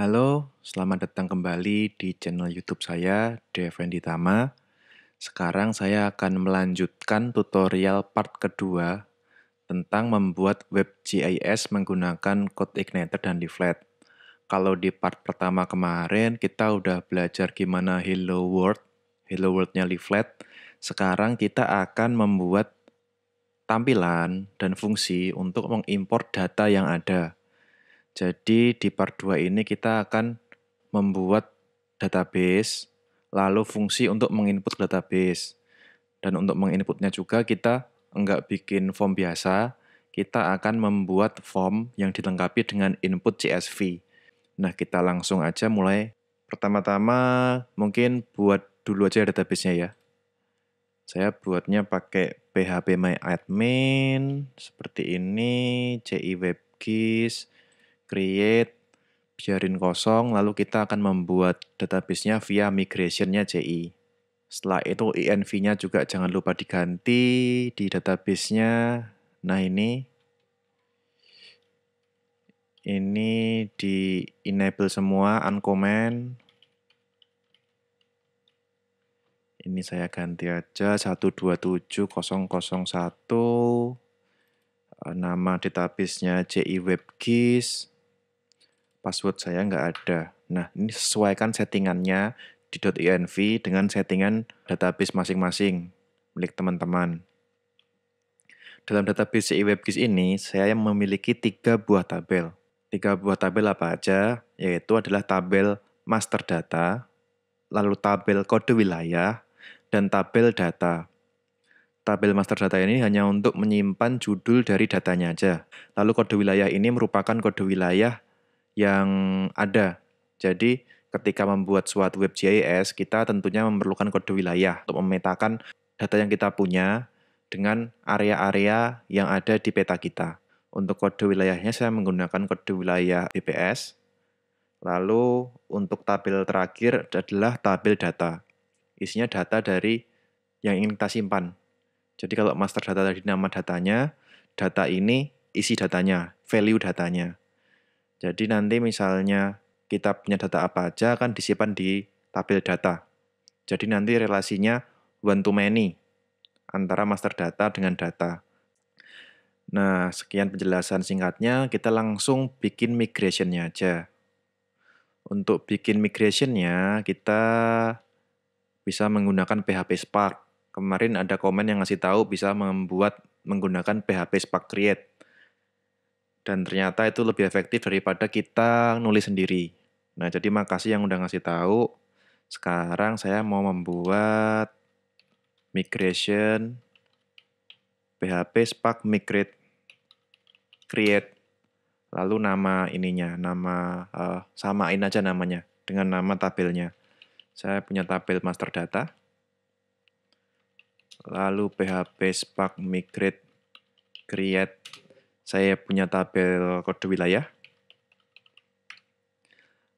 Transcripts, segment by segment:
Halo, selamat datang kembali di channel YouTube saya, Devendi Tama. Sekarang saya akan melanjutkan tutorial part kedua tentang membuat web GIS menggunakan code igniter dan leaflet. Kalau di part pertama kemarin kita udah belajar gimana hello world, hello world-nya leaflet. Sekarang kita akan membuat tampilan dan fungsi untuk mengimpor data yang ada. Jadi di part 2 ini kita akan membuat database, lalu fungsi untuk menginput database. Dan untuk menginputnya juga kita enggak bikin form biasa, kita akan membuat form yang dilengkapi dengan input CSV. Nah, kita langsung aja mulai. Pertama-tama mungkin buat dulu aja database-nya ya. Saya buatnya pakai PHPMyAdmin seperti ini, CI WebGIS, create, biarin kosong, lalu kita akan membuat database-nya via migration-nya JI. Setelah itu INV-nya juga jangan lupa diganti di database-nya. Nah ini, ini di enable semua, uncomment. Ini saya ganti aja 127001 nama database-nya JI WebGIS password saya nggak ada. Nah, ini sesuaikan settingannya di .env dengan settingan database masing-masing milik teman-teman. Dalam database CI WebGIS ini, saya memiliki tiga buah tabel. Tiga buah tabel apa aja? Yaitu adalah tabel master data, lalu tabel kode wilayah, dan tabel data. Tabel master data ini hanya untuk menyimpan judul dari datanya aja. Lalu kode wilayah ini merupakan kode wilayah yang ada. Jadi ketika membuat suatu web GIS, kita tentunya memerlukan kode wilayah untuk memetakan data yang kita punya dengan area-area yang ada di peta kita. Untuk kode wilayahnya saya menggunakan kode wilayah BPS. Lalu untuk tabel terakhir adalah tabel data. Isinya data dari yang ingin kita simpan. Jadi kalau master data tadi nama datanya, data ini isi datanya, value datanya. Jadi nanti misalnya kita punya data apa aja kan disimpan di tabel data. Jadi nanti relasinya one to many antara master data dengan data. Nah, sekian penjelasan singkatnya. Kita langsung bikin migrationnya aja. Untuk bikin migrationnya, kita bisa menggunakan PHP Spark. Kemarin ada komen yang ngasih tahu bisa membuat menggunakan PHP Spark Create dan ternyata itu lebih efektif daripada kita nulis sendiri. Nah, jadi makasih yang udah ngasih tahu. Sekarang saya mau membuat migration php spark migrate create lalu nama ininya, nama uh, samain aja namanya dengan nama tabelnya. Saya punya tabel master data. Lalu php spark migrate create saya punya tabel kode wilayah.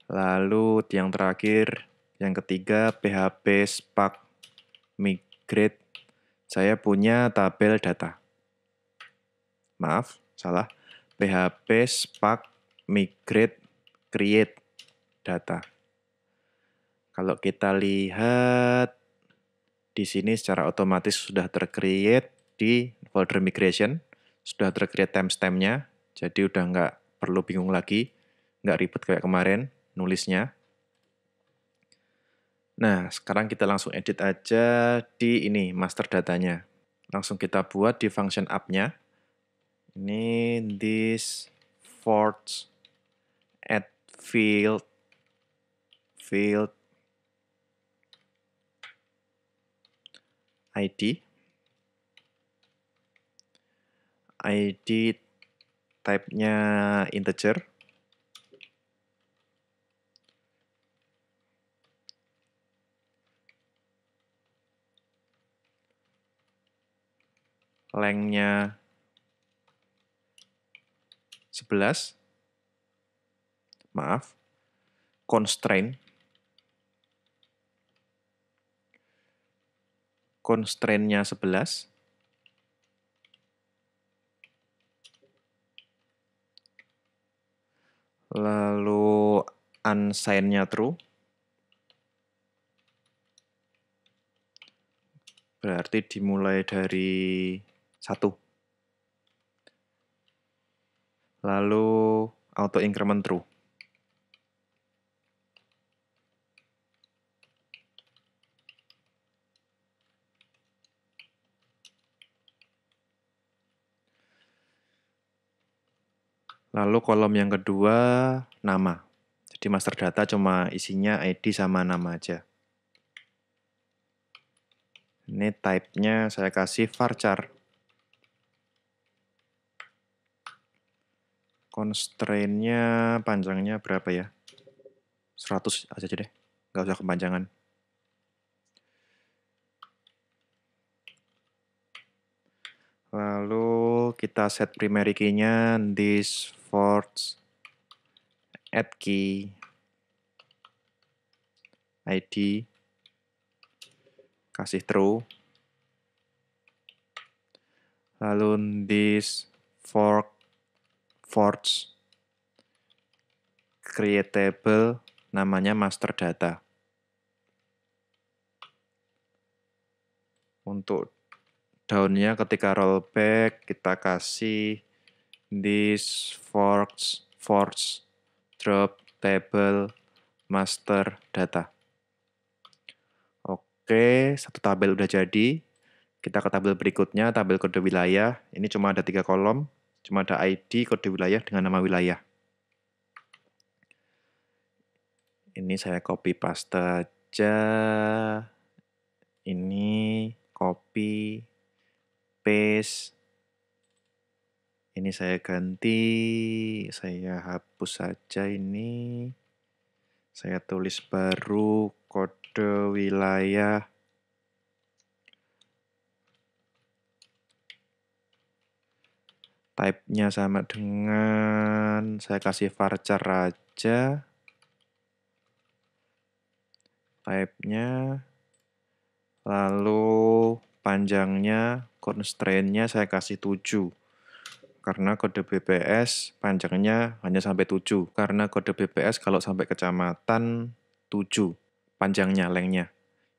Lalu yang terakhir, yang ketiga PHP Spark Migrate. Saya punya tabel data. Maaf, salah. PHP Spark Migrate Create Data. Kalau kita lihat di sini secara otomatis sudah tercreate di folder migration sudah tercreate timestampnya, jadi udah nggak perlu bingung lagi, nggak ribet kayak kemarin nulisnya. Nah, sekarang kita langsung edit aja di ini master datanya. Langsung kita buat di function up nya Ini this force add field field ID ID type-nya integer. Length-nya 11. Maaf. Constraint. Constraint-nya 11. Constraint 11. lalu unsignednya true. Berarti dimulai dari satu. Lalu auto increment true. Lalu kolom yang kedua nama. Jadi master data cuma isinya ID sama nama aja. Ini type-nya saya kasih varchar. Constraint-nya panjangnya berapa ya? 100 aja deh, nggak usah kepanjangan. Lalu kita set primary key-nya this force add key id kasih true lalu this fork forge table namanya master data untuk daunnya ketika rollback kita kasih this, forks, force, drop, table, master, data. Oke, satu tabel udah jadi. Kita ke tabel berikutnya, tabel kode wilayah. Ini cuma ada tiga kolom, cuma ada ID, kode wilayah, dengan nama wilayah. Ini saya copy paste aja. Ini copy, paste, ini saya ganti saya hapus saja ini saya tulis baru kode wilayah type-nya sama dengan saya kasih varchar aja type-nya lalu panjangnya constraint-nya saya kasih 7 karena kode BPS panjangnya hanya sampai 7. Karena kode BPS kalau sampai kecamatan 7 panjangnya, lengnya.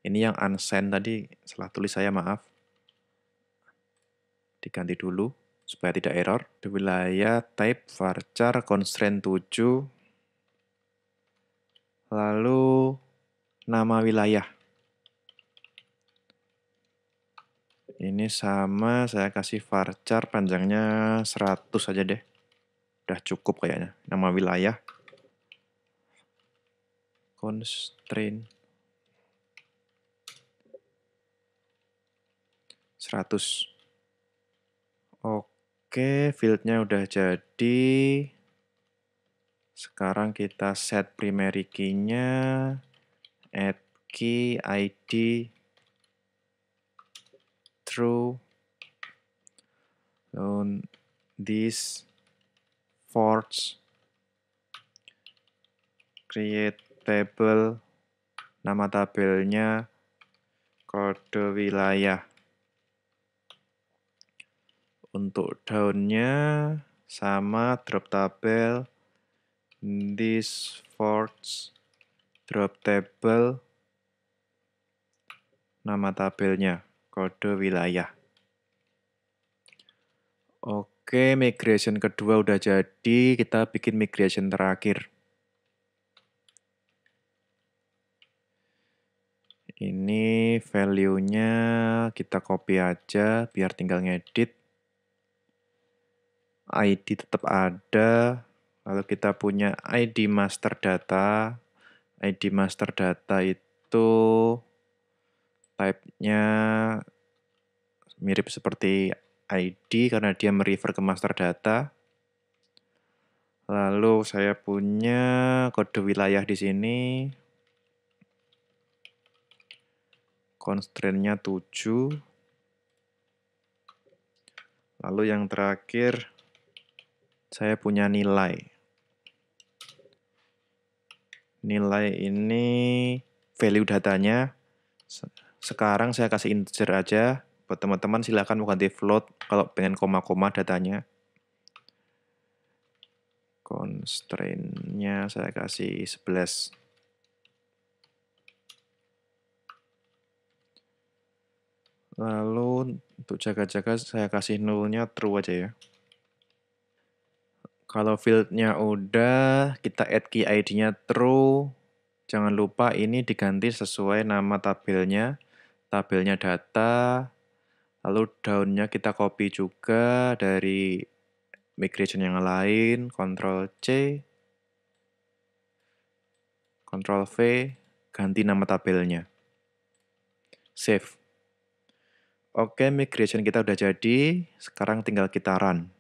Ini yang unsend tadi, salah tulis saya maaf. Diganti dulu supaya tidak error. Di wilayah type varchar constraint 7 lalu nama wilayah. Ini sama saya kasih varchar panjangnya 100 aja deh. Udah cukup kayaknya. Nama wilayah. Constraint. 100. Oke, fieldnya udah jadi. Sekarang kita set primary key-nya, add key, ID, through on this forge create table nama tabelnya kode wilayah untuk daunnya sama drop tabel this forge drop table nama tabelnya kode wilayah. Oke, migration kedua udah jadi, kita bikin migration terakhir. Ini value-nya kita copy aja, biar tinggal ngedit. ID tetap ada, lalu kita punya ID master data. ID master data itu type-nya mirip seperti ID karena dia merefer ke master data. Lalu saya punya kode wilayah di sini. Constraint-nya 7. Lalu yang terakhir saya punya nilai. Nilai ini value datanya sekarang saya kasih integer aja. Buat teman-teman silahkan mau ganti float kalau pengen koma-koma datanya. Constraint-nya saya kasih 11. Lalu untuk jaga-jaga saya kasih nullnya true aja ya. Kalau fieldnya udah, kita add key ID-nya true. Jangan lupa ini diganti sesuai nama tabelnya tabelnya data, lalu daunnya kita copy juga dari migration yang lain, Ctrl C, Ctrl V, ganti nama tabelnya. Save. Oke, migration kita udah jadi. Sekarang tinggal kita run.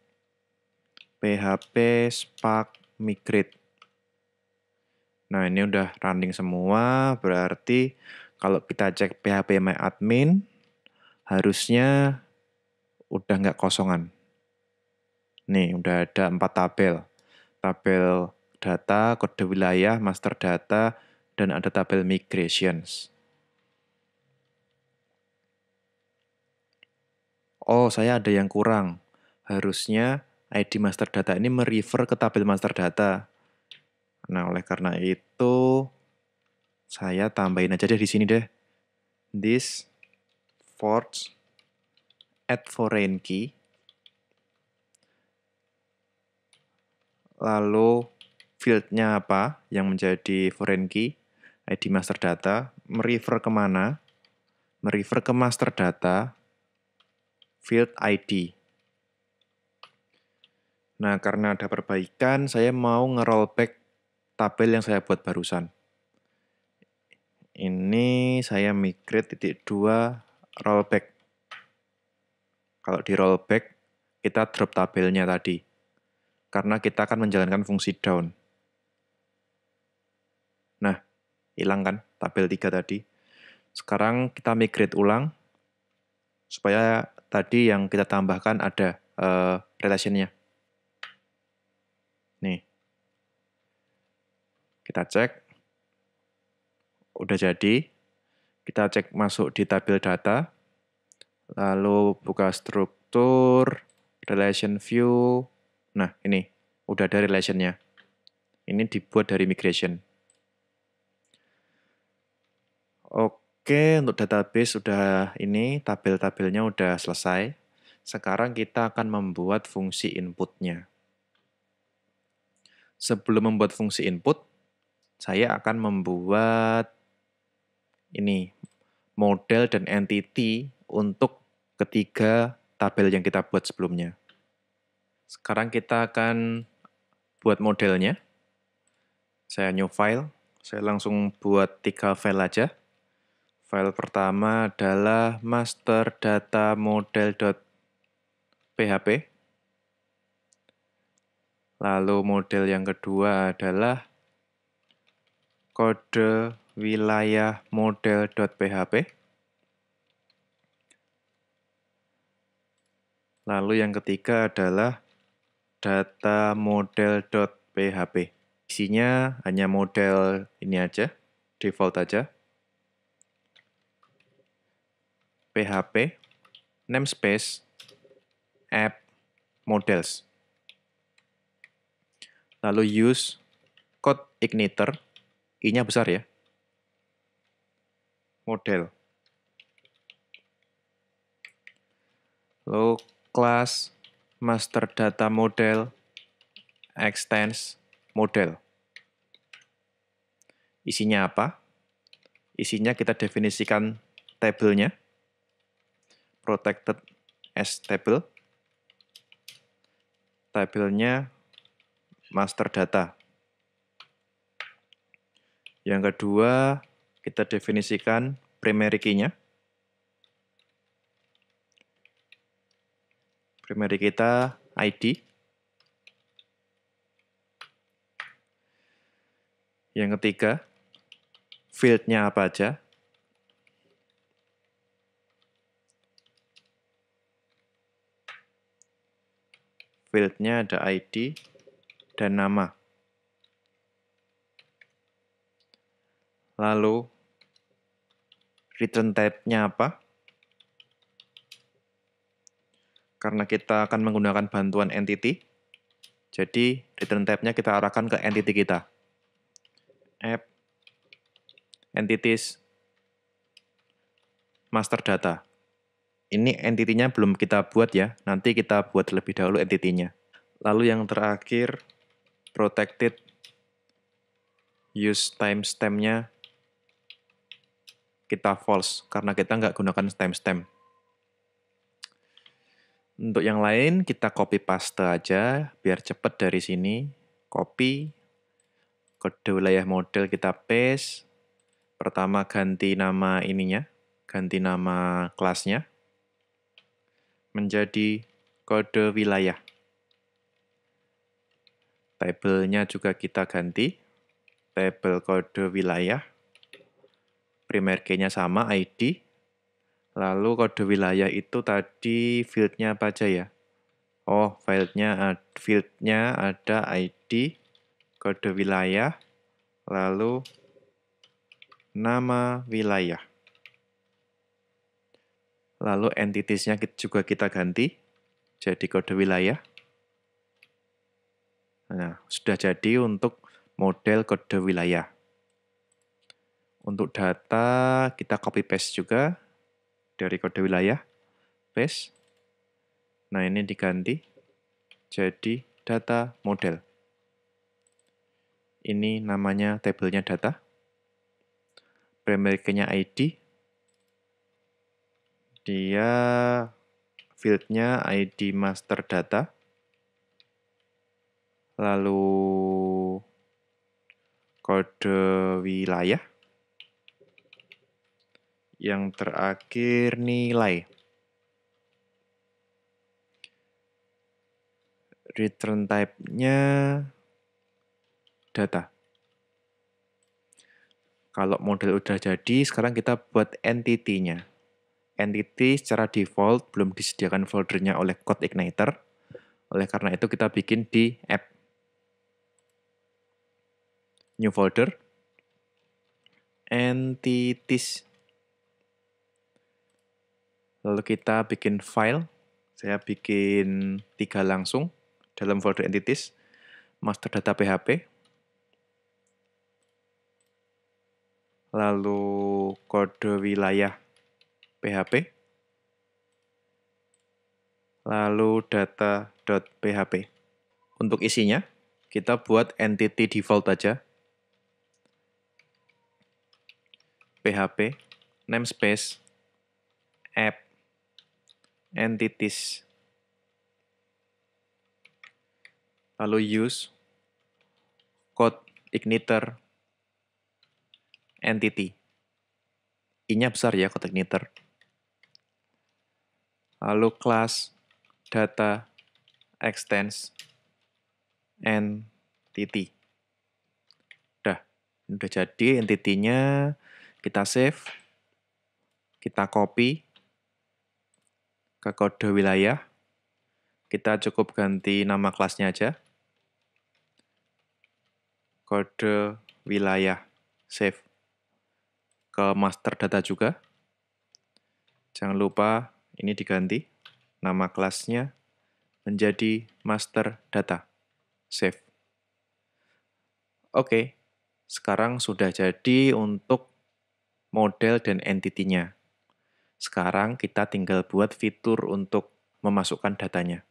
PHP Spark migrate. Nah, ini udah running semua, berarti kalau kita cek PHP my admin, harusnya udah nggak kosongan. Nih, udah ada empat tabel. Tabel data, kode wilayah, master data, dan ada tabel migrations. Oh, saya ada yang kurang. Harusnya ID master data ini merefer ke tabel master data. Nah, oleh karena itu, saya tambahin aja deh di sini deh. This forge at foreign key. Lalu fieldnya apa yang menjadi foreign key? Eh, ID master data, merefer kemana? Merefer ke master data, field ID. Nah, karena ada perbaikan, saya mau ngerollback tabel yang saya buat barusan ini saya migrate titik dua rollback. Kalau di rollback, kita drop tabelnya tadi. Karena kita akan menjalankan fungsi down. Nah, hilang kan tabel tiga tadi. Sekarang kita migrate ulang, supaya tadi yang kita tambahkan ada uh, relationnya. Nih, kita cek udah jadi. Kita cek masuk di tabel data. Lalu buka struktur, relation view. Nah, ini udah ada relationnya. Ini dibuat dari migration. Oke, untuk database sudah ini, tabel-tabelnya udah selesai. Sekarang kita akan membuat fungsi inputnya. Sebelum membuat fungsi input, saya akan membuat ini model dan entity untuk ketiga tabel yang kita buat sebelumnya. Sekarang kita akan buat modelnya. Saya new file, saya langsung buat tiga file aja. File pertama adalah master data model.php. Lalu model yang kedua adalah kode wilayah model.php. Lalu yang ketiga adalah data model.php. Isinya hanya model ini aja, default aja. PHP namespace app models. Lalu use code igniter. I-nya besar ya model. Lo class master data model extends model. Isinya apa? Isinya kita definisikan tabelnya. Protected as table. Tabelnya master data. Yang kedua, kita definisikan primary key-nya. Primary kita ID. Yang ketiga, field-nya apa aja. Field-nya ada ID dan nama. Lalu return type-nya apa. Karena kita akan menggunakan bantuan entity, jadi return type-nya kita arahkan ke entity kita. App entities master data. Ini entity-nya belum kita buat ya, nanti kita buat lebih dahulu entity-nya. Lalu yang terakhir, protected use timestamp-nya kita false karena kita nggak gunakan timestamp. Untuk yang lain kita copy paste aja biar cepet dari sini. Copy kode wilayah model kita paste. Pertama ganti nama ininya, ganti nama kelasnya menjadi kode wilayah. Tabelnya juga kita ganti, tabel kode wilayah primer key-nya sama ID. Lalu kode wilayah itu tadi fieldnya apa aja ya? Oh, fieldnya fieldnya ada ID, kode wilayah, lalu nama wilayah. Lalu entitiesnya juga kita ganti jadi kode wilayah. Nah, sudah jadi untuk model kode wilayah. Untuk data kita copy paste juga dari kode wilayah, paste. Nah ini diganti jadi data model. Ini namanya tabelnya data. Primary nya ID. Dia fieldnya ID master data. Lalu kode wilayah yang terakhir nilai. Return type-nya data. Kalau model udah jadi, sekarang kita buat entity-nya. Entity secara default belum disediakan foldernya oleh Code Igniter. Oleh karena itu kita bikin di app. New folder. Entities. Lalu kita bikin file. Saya bikin tiga langsung dalam folder entities. Master data PHP. Lalu kode wilayah PHP. Lalu data.php. Untuk isinya, kita buat entity default aja. PHP namespace app entities lalu use code igniter entity i-nya besar ya code igniter lalu class data extends entity udah udah jadi entity-nya kita save kita copy ke kode wilayah. Kita cukup ganti nama kelasnya aja. Kode wilayah, save. Ke master data juga. Jangan lupa ini diganti nama kelasnya menjadi master data, save. Oke, sekarang sudah jadi untuk model dan entity-nya. Sekarang kita tinggal buat fitur untuk memasukkan datanya.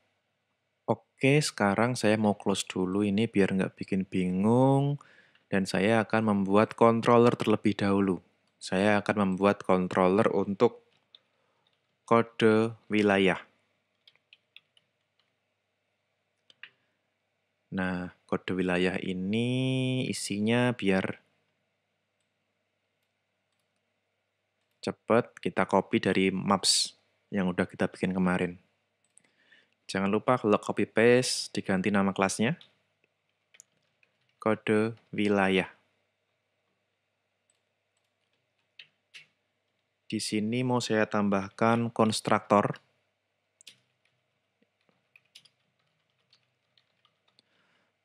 Oke, sekarang saya mau close dulu ini biar nggak bikin bingung. Dan saya akan membuat controller terlebih dahulu. Saya akan membuat controller untuk kode wilayah. Nah, kode wilayah ini isinya biar cepat kita copy dari maps yang udah kita bikin kemarin. Jangan lupa kalau copy paste diganti nama kelasnya. Kode wilayah. Di sini mau saya tambahkan konstruktor.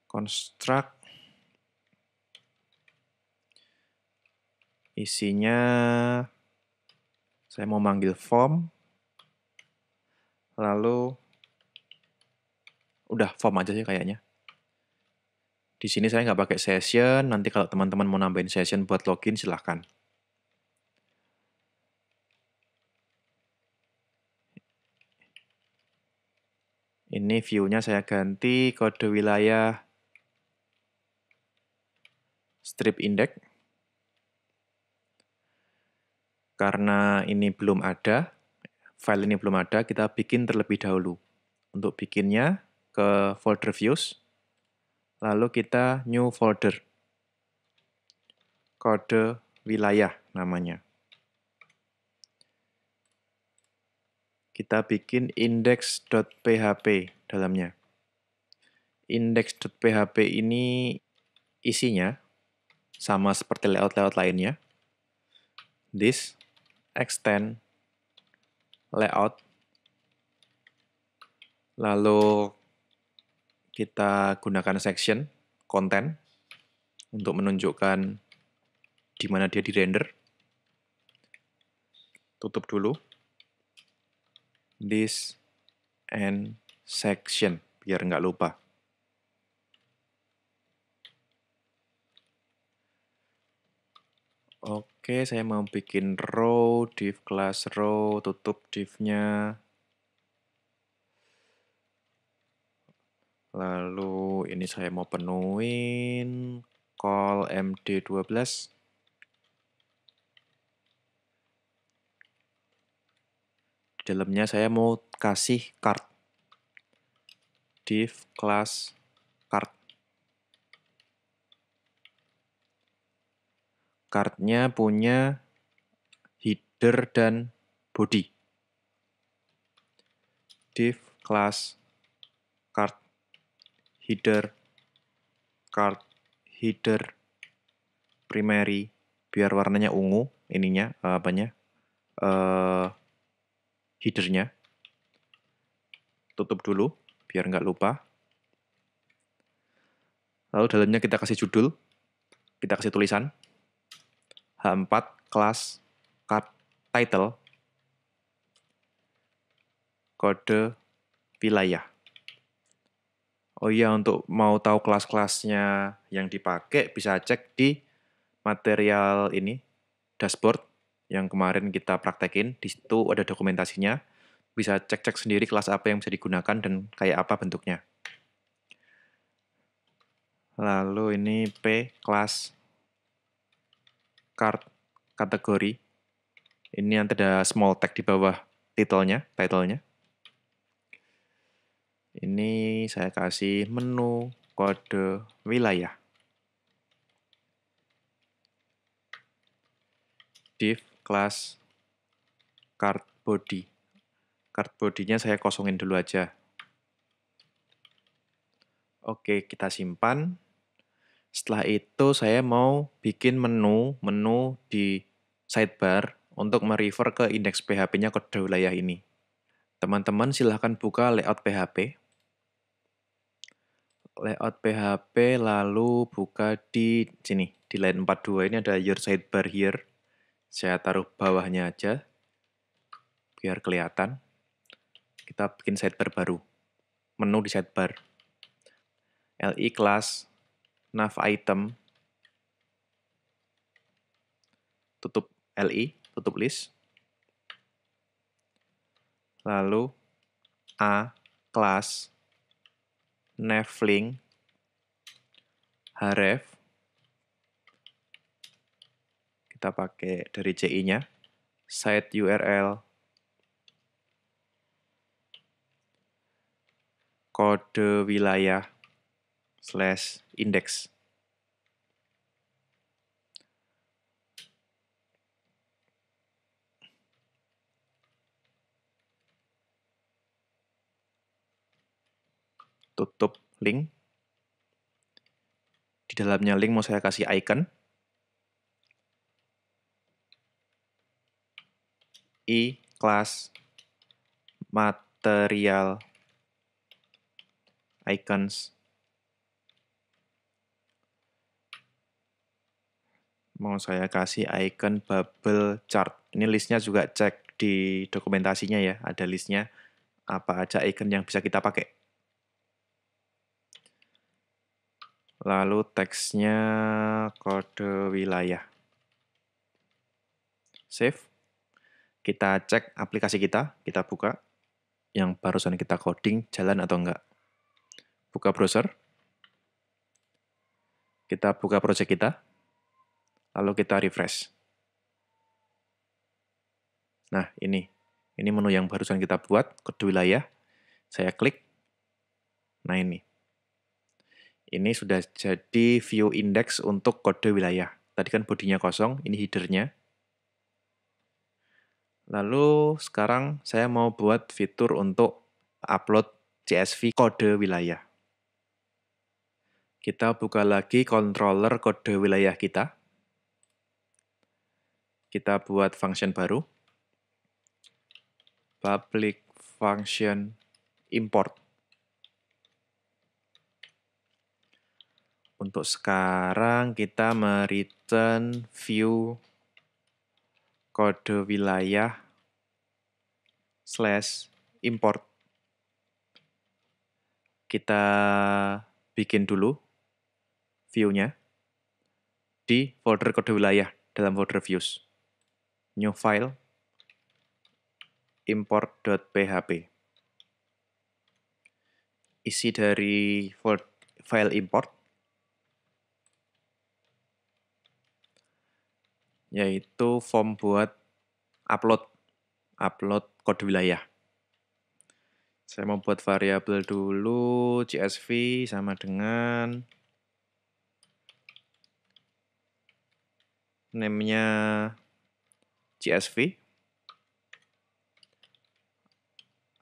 Construct isinya saya mau manggil form. Lalu udah form aja sih kayaknya. Di sini saya nggak pakai session. Nanti kalau teman-teman mau nambahin session buat login silahkan. Ini viewnya saya ganti kode wilayah strip index. Karena ini belum ada, file ini belum ada, kita bikin terlebih dahulu. Untuk bikinnya ke folder views, lalu kita new folder. Kode wilayah namanya. Kita bikin index.php dalamnya. Index.php ini isinya sama seperti layout-layout lainnya. This extend layout lalu kita gunakan section content untuk menunjukkan di mana dia di render tutup dulu this and section biar nggak lupa oke Oke, saya mau bikin row, div class row, tutup divnya. Lalu ini saya mau penuhin call md12. Di dalamnya saya mau kasih card div class card. Cardnya punya header dan body. Div class card header card header primary biar warnanya ungu ininya apa apanya uh, headernya tutup dulu biar nggak lupa lalu dalamnya kita kasih judul kita kasih tulisan Eh, kelas card title kode wilayah. Oh iya, untuk mau tahu kelas-kelasnya yang dipakai bisa cek di material ini, dashboard yang kemarin kita praktekin. Di situ ada dokumentasinya. Bisa cek-cek sendiri kelas apa yang bisa digunakan dan kayak apa bentuknya. Lalu ini P kelas card kategori. Ini yang ada small tag di bawah titelnya, titlenya. Ini saya kasih menu kode wilayah. Div class card body. Card bodinya saya kosongin dulu aja. Oke, kita simpan. Setelah itu saya mau bikin menu, menu di sidebar untuk merefer ke indeks PHP-nya kode wilayah ini. Teman-teman silahkan buka layout PHP. Layout PHP lalu buka di sini, di line 42 ini ada your sidebar here. Saya taruh bawahnya aja biar kelihatan. Kita bikin sidebar baru. Menu di sidebar. LI class nav item tutup li, tutup list. Lalu a class navlink href kita pakai dari ci-nya site URL kode wilayah slash index. Tutup link. Di dalamnya link mau saya kasih icon. I class material icons mau saya kasih icon bubble chart. Ini listnya juga cek di dokumentasinya ya, ada listnya apa aja icon yang bisa kita pakai. Lalu teksnya kode wilayah. Save. Kita cek aplikasi kita, kita buka yang barusan kita coding jalan atau enggak. Buka browser. Kita buka project kita lalu kita refresh. Nah, ini. Ini menu yang barusan kita buat, kode wilayah. Saya klik. Nah, ini. Ini sudah jadi view index untuk kode wilayah. Tadi kan bodinya kosong, ini headernya. Lalu sekarang saya mau buat fitur untuk upload CSV kode wilayah. Kita buka lagi controller kode wilayah kita kita buat function baru. Public function import. Untuk sekarang kita mereturn view kode wilayah slash import. Kita bikin dulu view-nya di folder kode wilayah dalam folder views new file, import.php. Isi dari file import yaitu form buat upload upload kode wilayah. Saya mau buat variabel dulu CSV sama dengan namanya CSV.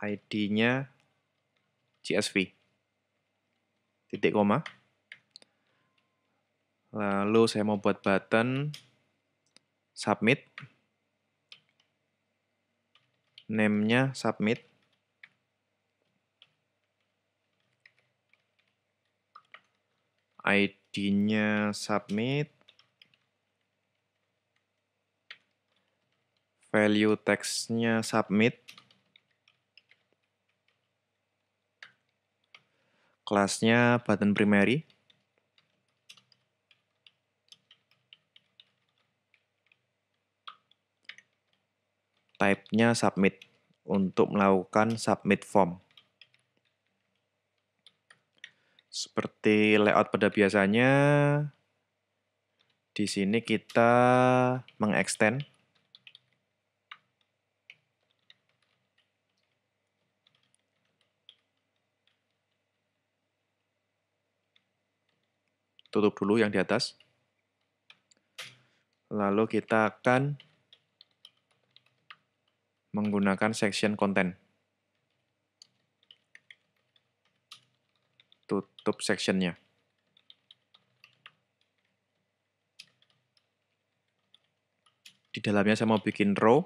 ID-nya CSV. Titik koma. Lalu saya mau buat button submit. Name-nya submit. ID-nya submit. value teksnya submit kelasnya button primary type-nya submit untuk melakukan submit form. Seperti layout pada biasanya, di sini kita mengextend tutup dulu yang di atas. Lalu kita akan menggunakan section content. Tutup sectionnya. Di dalamnya saya mau bikin row.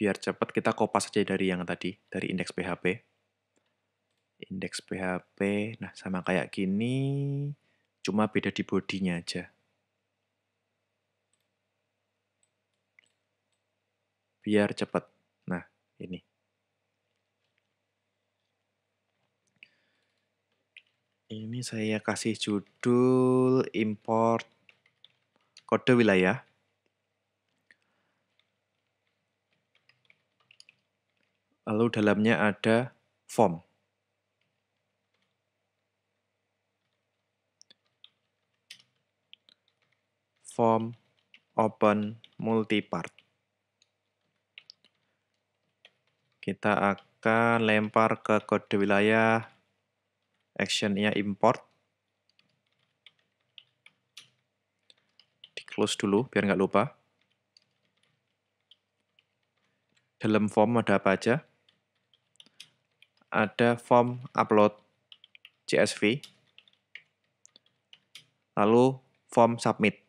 biar cepat kita kopas saja dari yang tadi, dari indeks PHP. Indeks PHP, nah sama kayak gini, cuma beda di bodinya aja. Biar cepat. Nah, ini. Ini saya kasih judul import kode wilayah. lalu dalamnya ada form. Form open multipart. Kita akan lempar ke kode wilayah actionnya import. Di close dulu biar nggak lupa. Dalam form ada apa aja? ada form upload CSV, lalu form submit.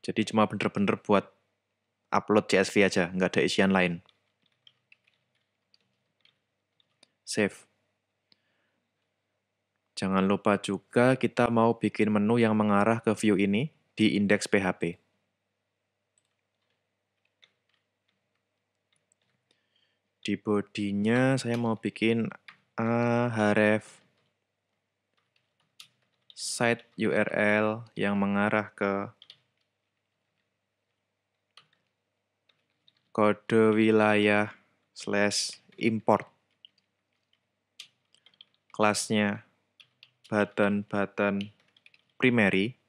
Jadi cuma bener-bener buat upload CSV aja, nggak ada isian lain. Save. Jangan lupa juga kita mau bikin menu yang mengarah ke view ini di index PHP. di bodinya saya mau bikin a eh, href site URL yang mengarah ke kode wilayah slash import kelasnya button-button primary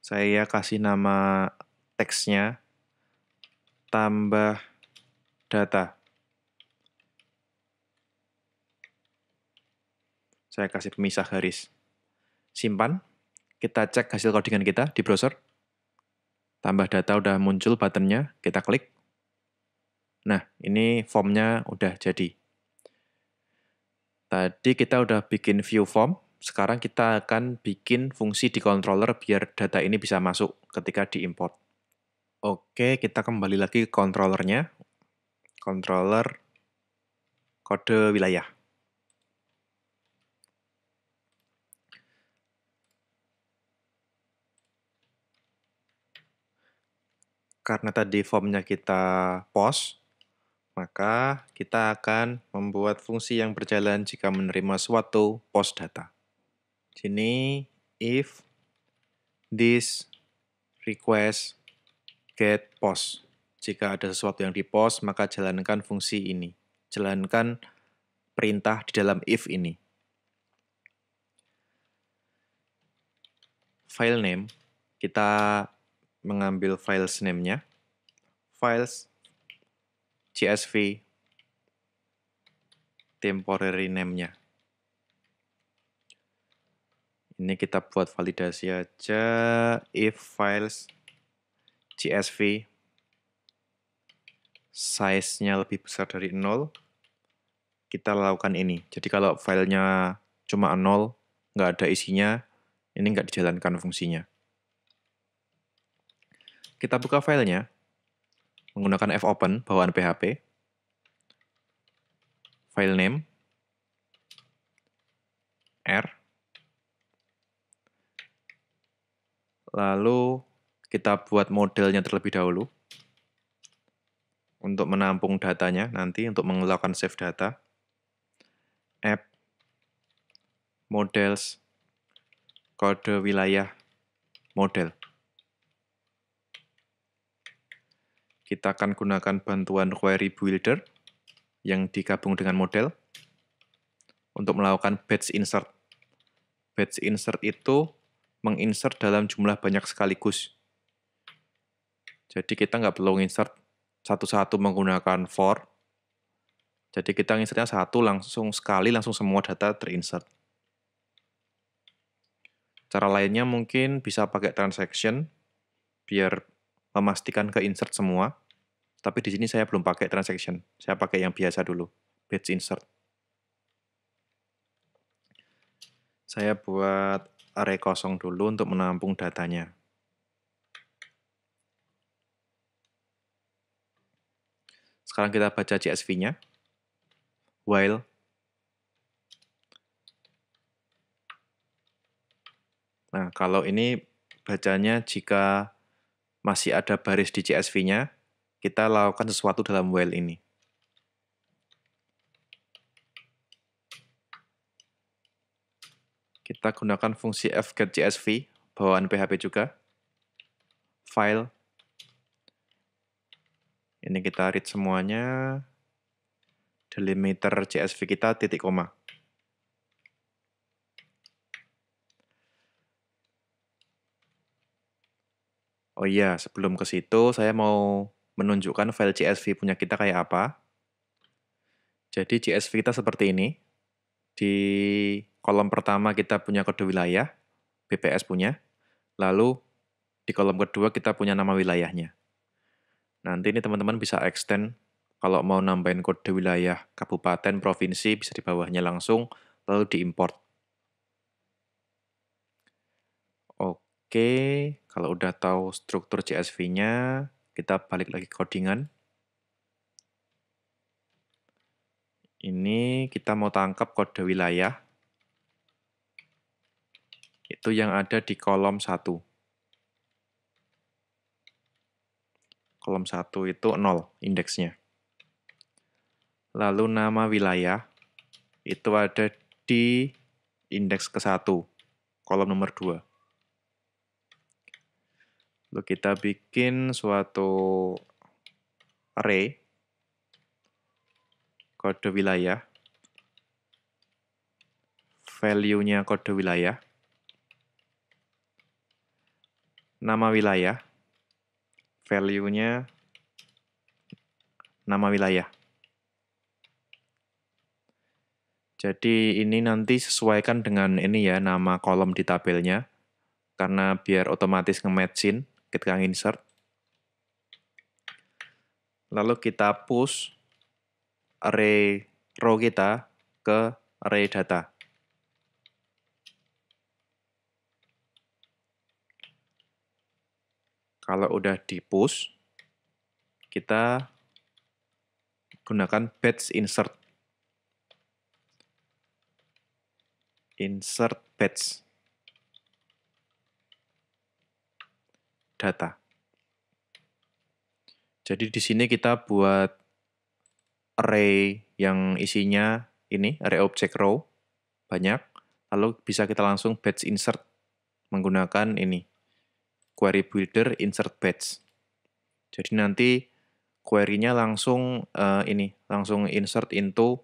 saya kasih nama teksnya tambah data. Saya kasih pemisah garis. Simpan. Kita cek hasil codingan kita di browser. Tambah data udah muncul buttonnya, kita klik. Nah, ini formnya udah jadi. Tadi kita udah bikin view form, sekarang kita akan bikin fungsi di controller biar data ini bisa masuk ketika diimport. Oke, kita kembali lagi ke controllernya. Controller kode wilayah. Karena tadi formnya kita post, maka kita akan membuat fungsi yang berjalan jika menerima suatu post data. Sini if this request get post. Jika ada sesuatu yang di post, maka jalankan fungsi ini. Jalankan perintah di dalam if ini. File name, kita mengambil files name-nya. Files CSV temporary name-nya. Ini kita buat validasi aja if files CSV size-nya lebih besar dari 0, kita lakukan ini. Jadi kalau filenya cuma 0, nggak ada isinya, ini nggak dijalankan fungsinya. Kita buka filenya menggunakan fopen bawaan PHP, file name, R, lalu kita buat modelnya terlebih dahulu untuk menampung datanya nanti untuk melakukan save data app models kode wilayah model kita akan gunakan bantuan query builder yang digabung dengan model untuk melakukan batch insert batch insert itu menginsert dalam jumlah banyak sekaligus jadi kita nggak perlu insert satu-satu menggunakan for. Jadi kita insertnya satu langsung sekali langsung semua data terinsert. Cara lainnya mungkin bisa pakai transaction biar memastikan ke insert semua. Tapi di sini saya belum pakai transaction. Saya pakai yang biasa dulu, batch insert. Saya buat array kosong dulu untuk menampung datanya. Sekarang kita baca CSV-nya. While Nah, kalau ini bacanya jika masih ada baris di CSV-nya, kita lakukan sesuatu dalam while ini. Kita gunakan fungsi fget CSV, bawaan PHP juga. File ini kita read semuanya. Delimiter CSV kita titik koma. Oh iya, sebelum ke situ saya mau menunjukkan file CSV punya kita kayak apa. Jadi CSV kita seperti ini. Di kolom pertama kita punya kode wilayah, BPS punya. Lalu di kolom kedua kita punya nama wilayahnya. Nanti ini teman-teman bisa extend kalau mau nambahin kode wilayah kabupaten, provinsi bisa di bawahnya langsung lalu diimport. Oke, kalau udah tahu struktur CSV-nya, kita balik lagi ke codingan. Ini kita mau tangkap kode wilayah. Itu yang ada di kolom 1. kolom 1 itu 0 indeksnya. Lalu nama wilayah itu ada di indeks ke-1, kolom nomor 2. Lalu kita bikin suatu array kode wilayah value-nya kode wilayah nama wilayah value-nya nama wilayah. Jadi ini nanti sesuaikan dengan ini ya nama kolom di tabelnya karena biar otomatis nge-matchin ketika insert. Lalu kita push array row kita ke array data. kalau udah di push, kita gunakan batch insert. Insert batch. Data. Jadi di sini kita buat array yang isinya ini, array object row, banyak. Lalu bisa kita langsung batch insert menggunakan ini, query builder insert batch. Jadi nanti query-nya langsung uh, ini, langsung insert into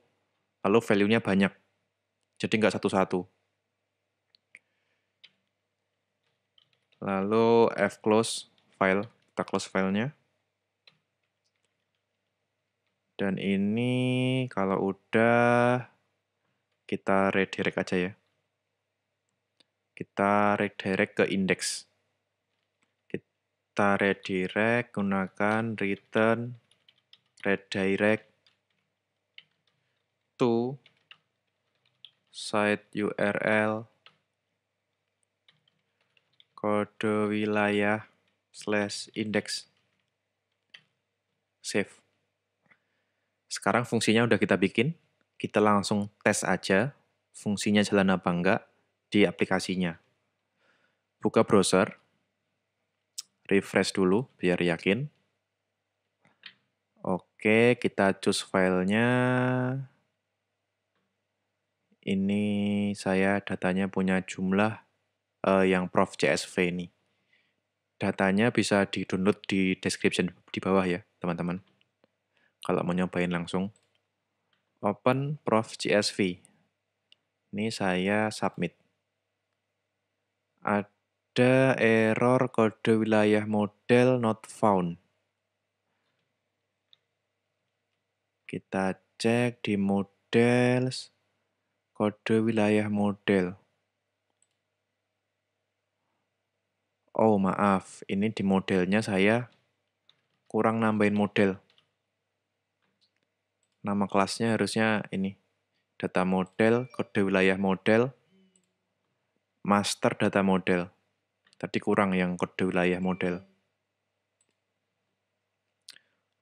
lalu value-nya banyak. Jadi nggak satu-satu. Lalu f close file, kita close filenya. Dan ini kalau udah kita redirect aja ya. Kita redirect ke index kita redirect gunakan return redirect to site URL kode wilayah slash index save. Sekarang fungsinya udah kita bikin, kita langsung tes aja fungsinya jalan apa enggak di aplikasinya. Buka browser, refresh dulu biar yakin. Oke, kita choose filenya. Ini saya datanya punya jumlah uh, yang Prof CSV ini. Datanya bisa di-download di description di bawah ya, teman-teman. Kalau mau nyobain langsung. Open Prof CSV. Ini saya submit. Ada ada error kode wilayah model not found. Kita cek di models kode wilayah model. Oh, maaf, ini di modelnya saya kurang nambahin model. Nama kelasnya harusnya ini. Data model, kode wilayah model, master data model. Tadi kurang yang kode wilayah model.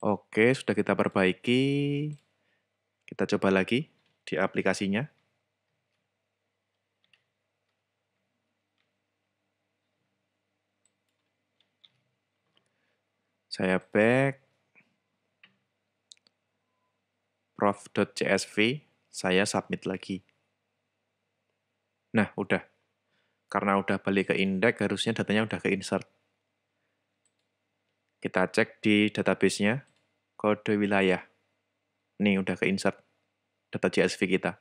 Oke, sudah kita perbaiki. Kita coba lagi di aplikasinya. Saya back prof.csv, saya submit lagi. Nah, udah. Karena udah balik ke indeks, harusnya datanya udah ke insert. Kita cek di database-nya, kode wilayah. Nih, udah ke insert data CSV kita.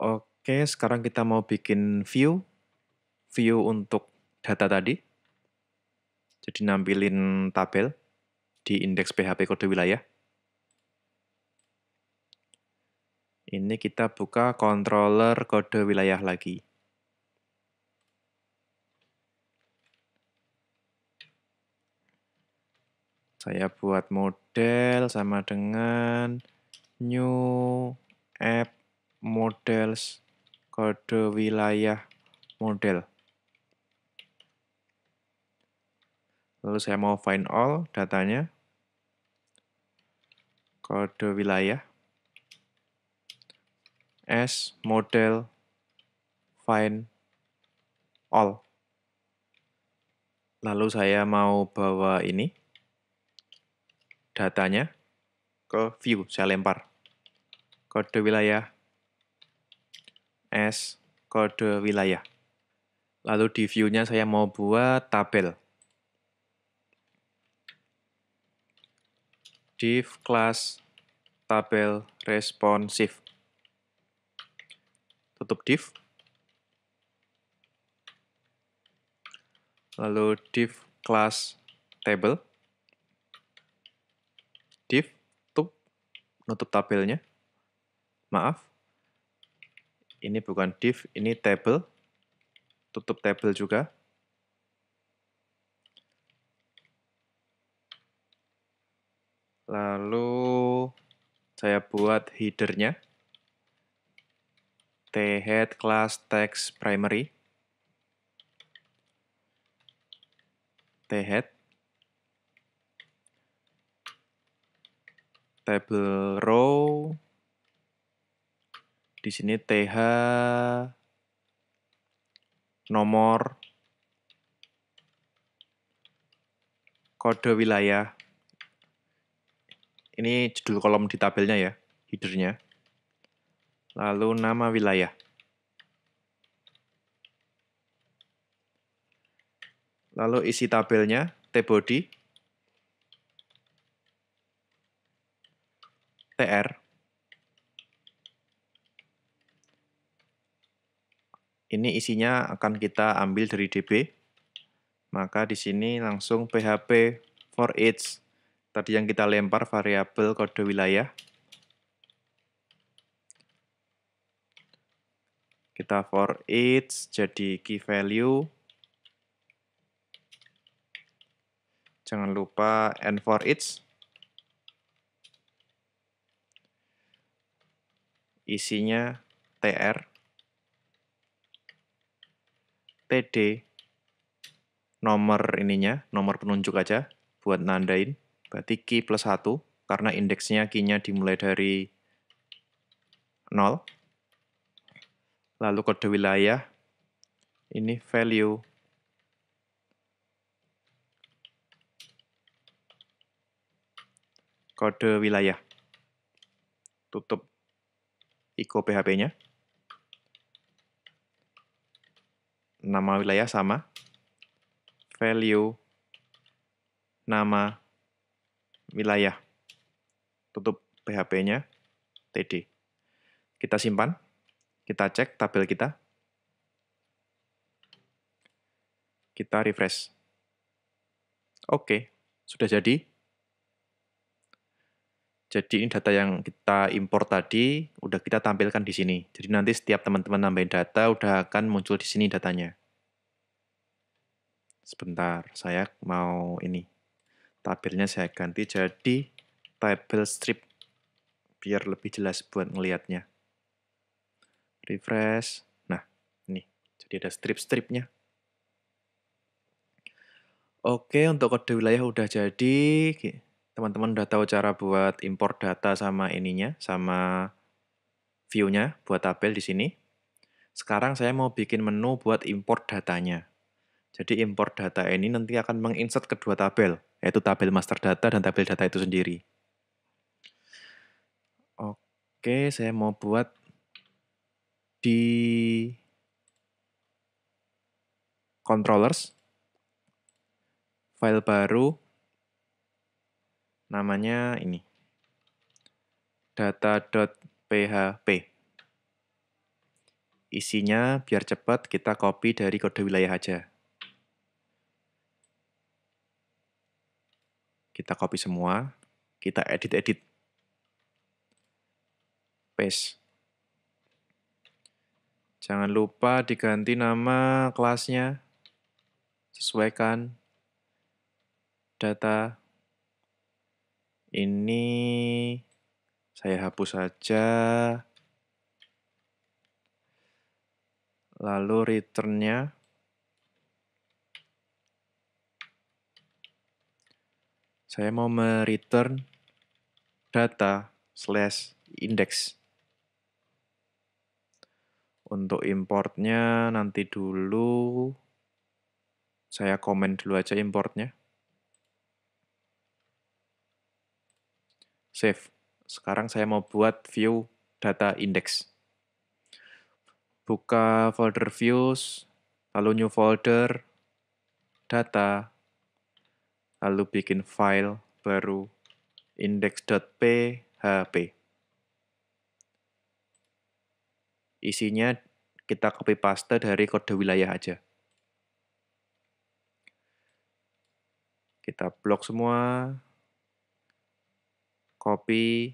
Oke, sekarang kita mau bikin view. View untuk data tadi. Jadi nampilin tabel di indeks PHP kode wilayah. Ini kita buka controller kode wilayah lagi. Saya buat model sama dengan new app models kode wilayah model. Lalu saya mau find all datanya, kode wilayah as model find all. Lalu saya mau bawa ini datanya ke view, saya lempar. Kode wilayah as kode wilayah. Lalu di view-nya saya mau buat tabel. div class tabel responsif tutup div lalu div class table div tutup nutup tabelnya maaf ini bukan div ini table tutup table juga lalu saya buat headernya T head class text primary. T head. Table row. Di sini TH nomor kode wilayah. Ini judul kolom di tabelnya ya, headernya lalu nama wilayah. Lalu isi tabelnya, tbody, tr, ini isinya akan kita ambil dari DB. Maka di sini langsung PHP for each. Tadi yang kita lempar variabel kode wilayah. kita for each jadi key value jangan lupa and for each isinya tr td nomor ininya nomor penunjuk aja buat nandain berarti key plus 1 karena indeksnya key-nya dimulai dari 0 lalu kode wilayah, ini value. Kode wilayah. Tutup iko PHP-nya. Nama wilayah sama. Value nama wilayah. Tutup PHP-nya, TD. Kita simpan. Kita cek tabel kita. Kita refresh. Oke, sudah jadi. Jadi ini data yang kita import tadi udah kita tampilkan di sini. Jadi nanti setiap teman-teman nambahin data udah akan muncul di sini datanya. Sebentar, saya mau ini. Tabelnya saya ganti jadi table strip biar lebih jelas buat ngelihatnya refresh. Nah, ini. jadi ada strip-stripnya. Oke, untuk kode wilayah udah jadi. Teman-teman udah tahu cara buat import data sama ininya, sama view-nya buat tabel di sini. Sekarang saya mau bikin menu buat import datanya. Jadi import data ini nanti akan menginsert kedua tabel, yaitu tabel master data dan tabel data itu sendiri. Oke, saya mau buat di controllers file baru namanya ini data.php isinya biar cepat kita copy dari kode wilayah aja. Kita copy semua, kita edit-edit. Paste. Jangan lupa diganti nama kelasnya. Sesuaikan data. Ini saya hapus saja. Lalu returnnya. Saya mau return data slash index. Untuk importnya nanti dulu saya komen dulu aja importnya. Save. Sekarang saya mau buat view data index. Buka folder views, lalu new folder, data, lalu bikin file baru index.php. Isinya kita copy paste dari kode wilayah aja. Kita blok semua. Copy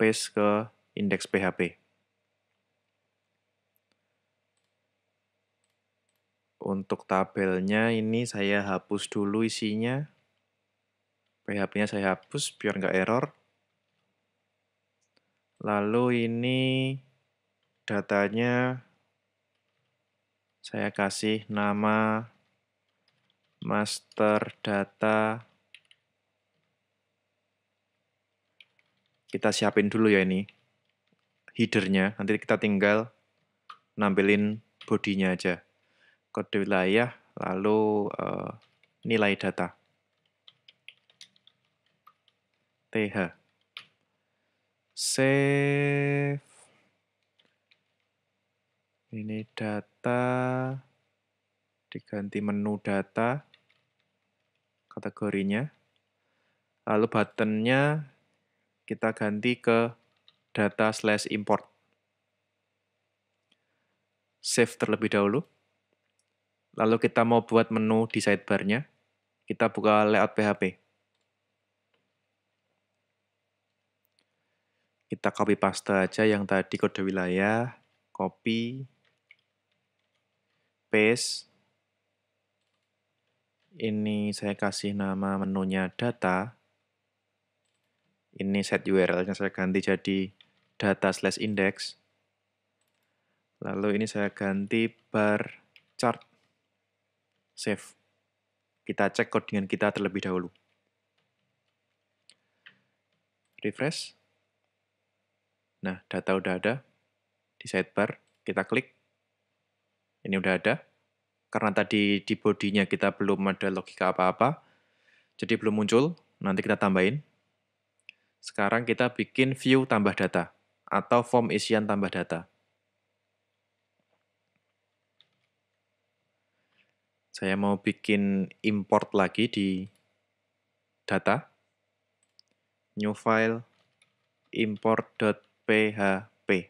paste ke indeks PHP. Untuk tabelnya ini saya hapus dulu isinya. PHP-nya saya hapus biar nggak error. Lalu ini datanya saya kasih nama master data. Kita siapin dulu ya ini headernya. Nanti kita tinggal nampilin bodinya aja. Kode wilayah, lalu uh, nilai data. TH save ini data diganti menu data kategorinya lalu buttonnya kita ganti ke data slash import save terlebih dahulu lalu kita mau buat menu di sidebarnya kita buka layout PHP Kita copy paste aja yang tadi kode wilayah, copy, paste. Ini saya kasih nama menunya data. Ini set URL-nya saya ganti jadi data slash index. Lalu ini saya ganti bar chart. Save. Kita cek codingan kita terlebih dahulu. Refresh. Nah, data udah ada. Di sidebar, kita klik. Ini udah ada. Karena tadi di bodinya kita belum ada logika apa-apa, jadi belum muncul, nanti kita tambahin. Sekarang kita bikin view tambah data, atau form isian tambah data. saya mau bikin import lagi di data new file import.data PHP.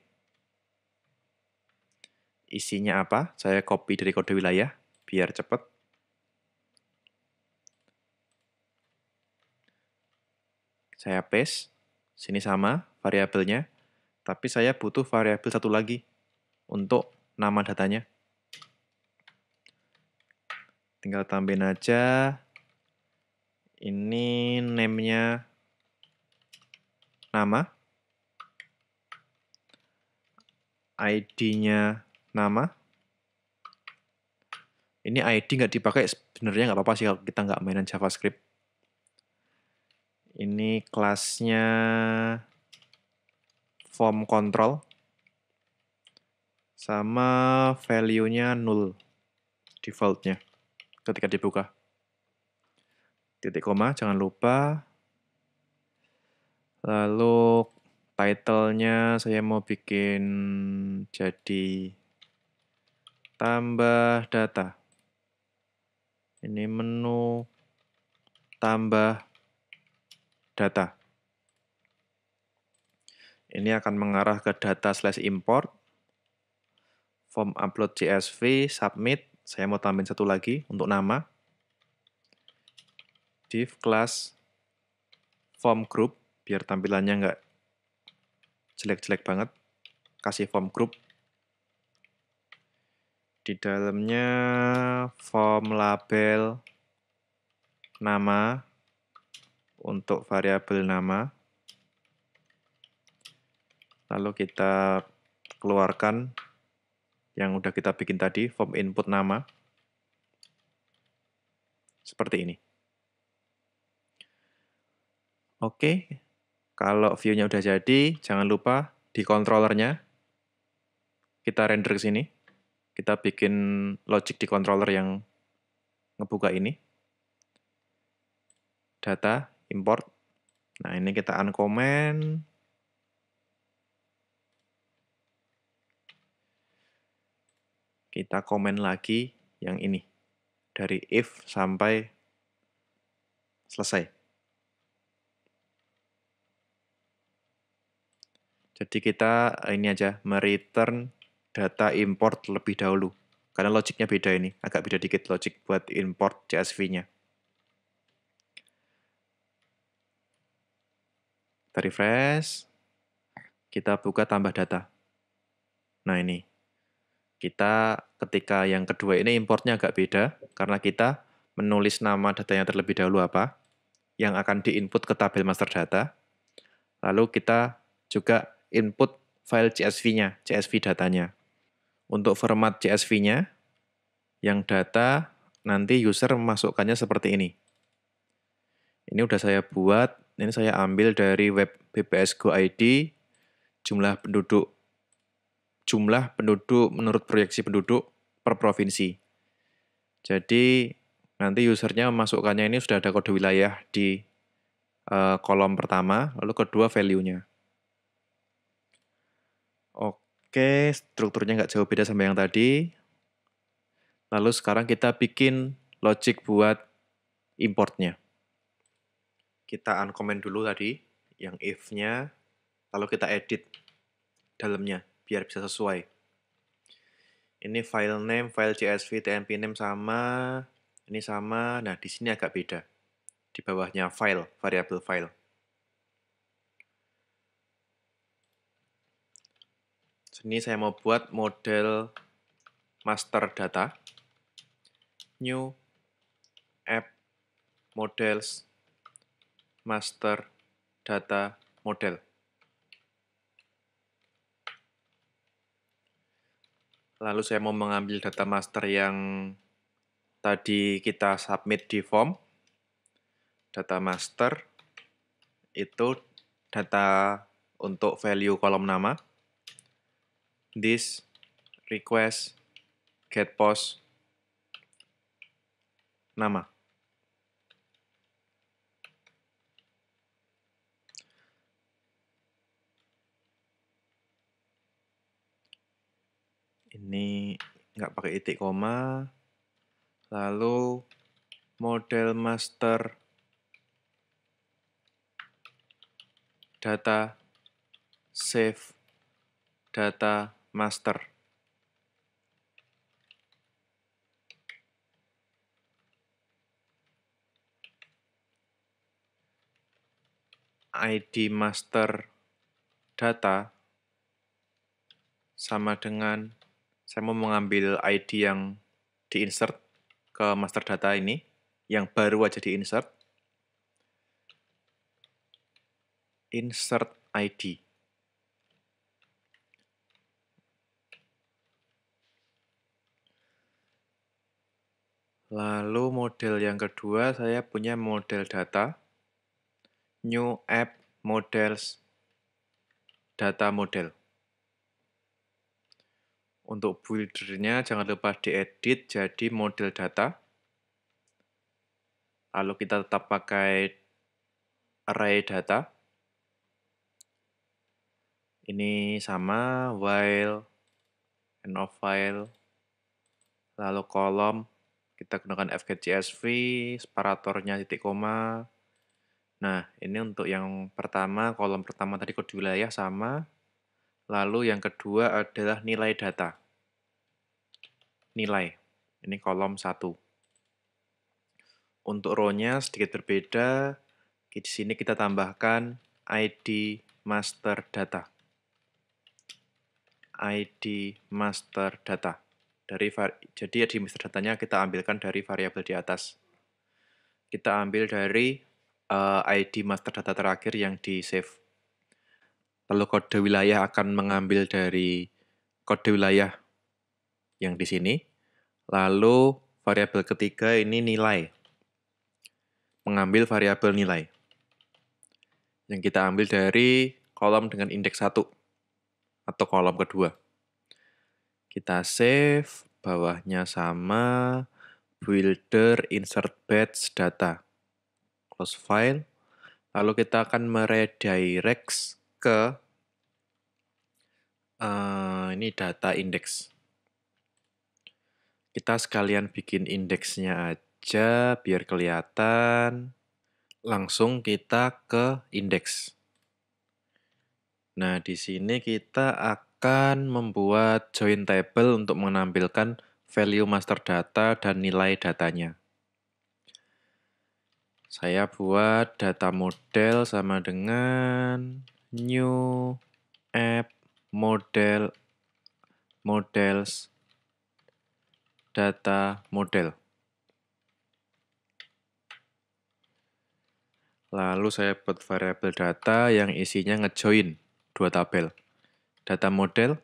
Isinya apa? Saya copy dari kode wilayah biar cepat. Saya paste, sini sama variabelnya, tapi saya butuh variabel satu lagi untuk nama datanya. Tinggal tambahin aja, ini namenya nama, ID-nya nama. Ini ID nggak dipakai, sebenarnya nggak apa-apa sih kalau kita nggak mainan JavaScript. Ini kelasnya form control sama value-nya null defaultnya ketika dibuka. Titik koma, jangan lupa. Lalu title-nya saya mau bikin jadi tambah data. Ini menu tambah data. Ini akan mengarah ke data slash import, form upload CSV, submit, saya mau tambahin satu lagi untuk nama, div class form group, biar tampilannya nggak jelek-jelek banget kasih form group di dalamnya form label nama untuk variabel nama lalu kita keluarkan yang udah kita bikin tadi form input nama seperti ini oke kalau view-nya udah jadi, jangan lupa di controllernya kita render ke sini. Kita bikin logic di controller yang ngebuka ini. Data, import. Nah, ini kita uncomment. Kita komen lagi yang ini. Dari if sampai selesai. Jadi kita eh, ini aja, mereturn data import lebih dahulu. Karena logiknya beda ini, agak beda dikit logik buat import CSV-nya. Kita refresh. Kita buka tambah data. Nah ini. Kita ketika yang kedua ini importnya agak beda, karena kita menulis nama data yang terlebih dahulu apa, yang akan diinput ke tabel master data. Lalu kita juga input file CSV-nya, CSV datanya. Untuk format CSV-nya, yang data nanti user memasukkannya seperti ini. Ini udah saya buat, ini saya ambil dari web BPS Go ID, jumlah penduduk, jumlah penduduk menurut proyeksi penduduk per provinsi. Jadi nanti usernya memasukkannya ini sudah ada kode wilayah di eh, kolom pertama, lalu kedua value-nya. Oke, strukturnya nggak jauh beda sama yang tadi. Lalu sekarang kita bikin logic buat importnya. Kita uncomment dulu tadi, yang if-nya, lalu kita edit dalamnya, biar bisa sesuai. Ini file name, file csv, tmp name sama, ini sama, nah di sini agak beda. Di bawahnya file, variable file. Ini saya mau buat model master data. New app models master data model. Lalu saya mau mengambil data master yang tadi kita submit di form. Data master itu data untuk value kolom nama this request get post nama. Ini nggak pakai titik koma. Lalu model master data save data master. ID master data sama dengan saya mau mengambil ID yang diinsert ke master data ini yang baru aja diinsert, insert ID Lalu model yang kedua saya punya model data, new app models data model. Untuk buildernya jangan lupa diedit jadi model data. Lalu kita tetap pakai array data. Ini sama while, and of file, lalu kolom, kita gunakan FGCSV, separatornya titik koma. Nah, ini untuk yang pertama, kolom pertama tadi kode wilayah sama. Lalu yang kedua adalah nilai data. Nilai. Ini kolom satu Untuk row sedikit berbeda. Di sini kita tambahkan ID master data. ID master data dari jadi ya di metadata kita ambilkan dari variabel di atas. Kita ambil dari uh, eh, ID master data terakhir yang di save. Lalu kode wilayah akan mengambil dari kode wilayah yang di sini. Lalu variabel ketiga ini nilai. Mengambil variabel nilai. Yang kita ambil dari kolom dengan indeks 1 atau kolom kedua. Kita save, bawahnya sama, builder insert batch data. Close file. Lalu kita akan meredirect ke uh, ini data index. Kita sekalian bikin indeksnya aja biar kelihatan. Langsung kita ke indeks. Nah, di sini kita akan akan membuat join table untuk menampilkan value master data dan nilai datanya. Saya buat data model sama dengan new app model models data model. Lalu saya buat variabel data yang isinya ngejoin dua tabel data model,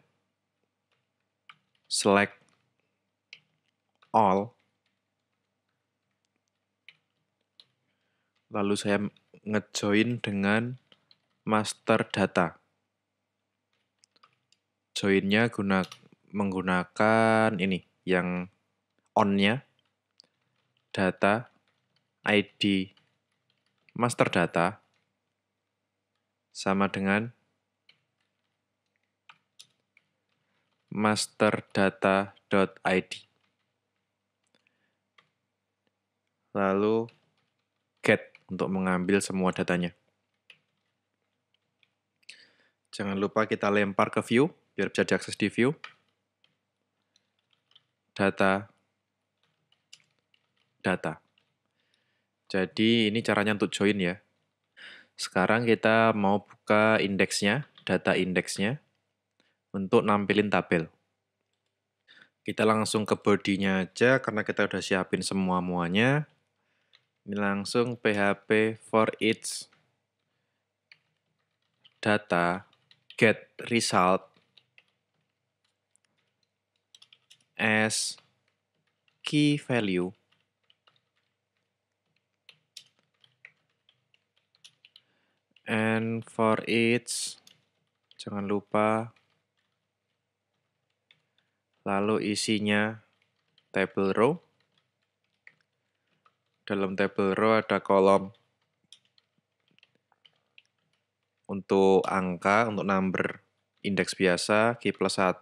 select all, lalu saya ngejoin dengan master data. Joinnya guna menggunakan ini yang onnya data ID master data sama dengan masterdata.id. Lalu get untuk mengambil semua datanya. Jangan lupa kita lempar ke view, biar bisa diakses di view. Data, data. Jadi ini caranya untuk join ya. Sekarang kita mau buka indeksnya, data indeksnya untuk nampilin tabel. Kita langsung ke bodinya aja karena kita udah siapin semua-muanya. Ini langsung php for each data get result as key value and for each jangan lupa lalu isinya table row. Dalam table row ada kolom untuk angka, untuk number indeks biasa, key plus 1.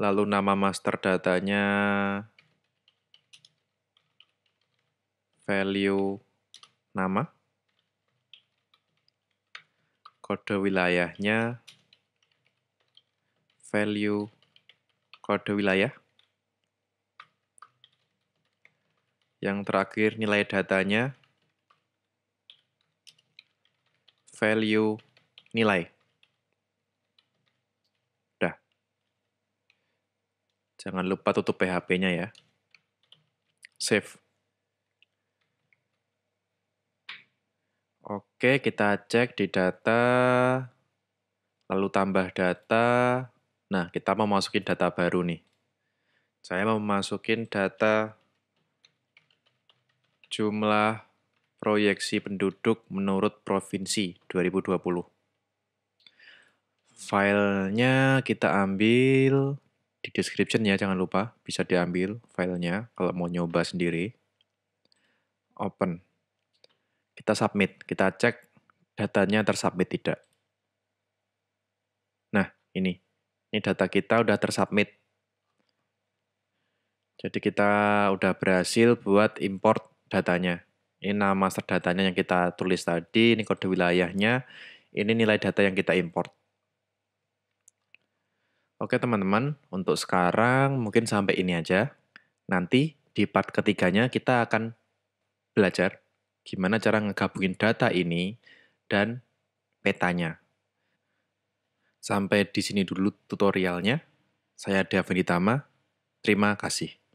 Lalu nama master datanya value nama. Kode wilayahnya value kode wilayah. Yang terakhir nilai datanya value nilai. Udah. Jangan lupa tutup PHP-nya ya. Save. Oke, kita cek di data, lalu tambah data, Nah, kita mau masukin data baru nih. Saya mau masukin data jumlah proyeksi penduduk menurut provinsi 2020. Filenya kita ambil di description ya, jangan lupa bisa diambil filenya kalau mau nyoba sendiri. Open. Kita submit, kita cek datanya tersubmit tidak. Nah, ini ini data kita udah tersubmit. Jadi kita udah berhasil buat import datanya. Ini nama master datanya yang kita tulis tadi, ini kode wilayahnya, ini nilai data yang kita import. Oke teman-teman, untuk sekarang mungkin sampai ini aja. Nanti di part ketiganya kita akan belajar gimana cara ngegabungin data ini dan petanya. Sampai di sini dulu tutorialnya. Saya Davin Tama. Terima kasih.